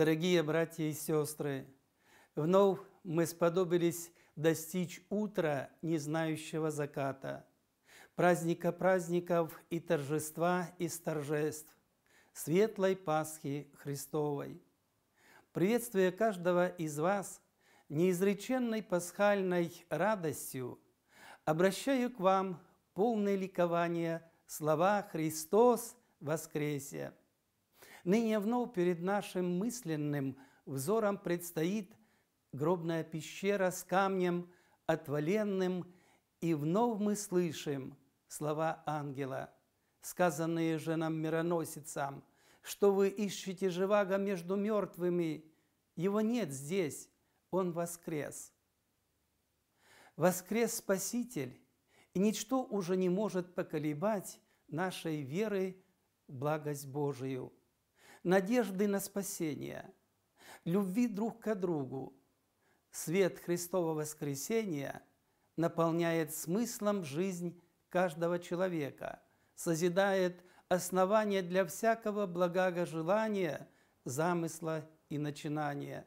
Дорогие братья и сестры, вновь мы сподобились достичь утра, не знающего заката, праздника праздников и торжества из торжеств, светлой Пасхи Христовой. Приветствуя каждого из вас неизреченной пасхальной радостью, обращаю к вам полное ликование слова «Христос воскресе!» Ныне вновь перед нашим мысленным взором предстоит гробная пещера с камнем отваленным, и вновь мы слышим слова ангела, сказанные же нам мироносицам, что вы ищете живаго между мертвыми, его нет здесь, он воскрес. Воскрес Спаситель, и ничто уже не может поколебать нашей веры в благость Божию – надежды на спасение, любви друг к другу, свет Христового воскресения наполняет смыслом жизнь каждого человека, созидает основание для всякого благогожелания, замысла и начинания.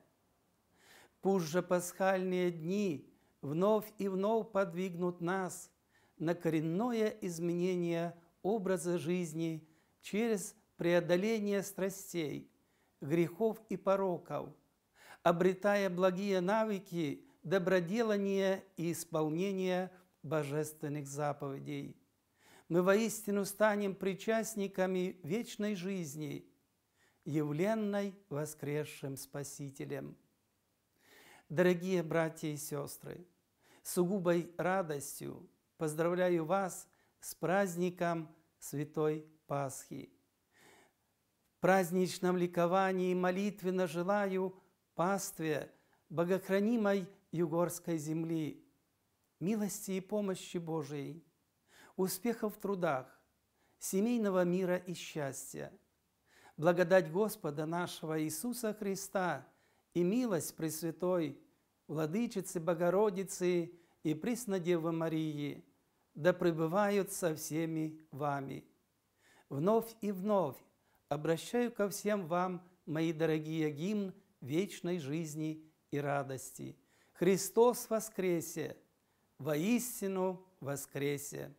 Пусть же пасхальные дни вновь и вновь подвигнут нас на коренное изменение образа жизни через – преодоление страстей, грехов и пороков, обретая благие навыки доброделания и исполнения божественных заповедей. Мы воистину станем причастниками вечной жизни, явленной воскресшим Спасителем. Дорогие братья и сестры, с угубой радостью поздравляю вас с праздником Святой Пасхи – праздничном ликовании молитвенно желаю пастве богохранимой югорской земли, милости и помощи Божией, успехов в трудах, семейного мира и счастья. Благодать Господа нашего Иисуса Христа и милость Пресвятой, Владычицы Богородицы и Преснодевы Марии, да пребывают со всеми вами. Вновь и вновь обращаю ко всем вам, мои дорогие, гимн вечной жизни и радости. Христос воскресе! Воистину воскресе!